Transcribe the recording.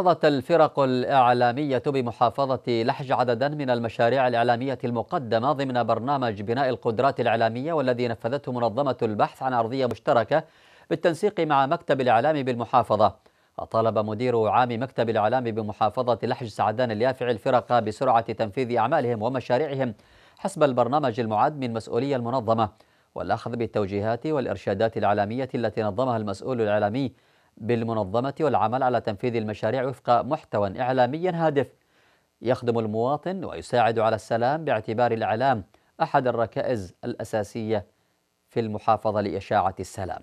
عرضت الفرق الإعلامية بمحافظة لحج عددا من المشاريع الإعلامية المقدمة ضمن برنامج بناء القدرات الإعلامية والذي نفذته منظمة البحث عن أرضية مشتركة بالتنسيق مع مكتب الإعلام بالمحافظة وطلب مدير عام مكتب الإعلام بمحافظة لحج سعدان اليافعي الفرق بسرعة تنفيذ أعمالهم ومشاريعهم حسب البرنامج المعد من مسؤولية المنظمة والأخذ بالتوجيهات والإرشادات الإعلامية التي نظمها المسؤول الإعلامي بالمنظمة والعمل على تنفيذ المشاريع وفق محتوى إعلامي هادف يخدم المواطن ويساعد على السلام باعتبار الإعلام أحد الركائز الأساسية في المحافظة لإشاعة السلام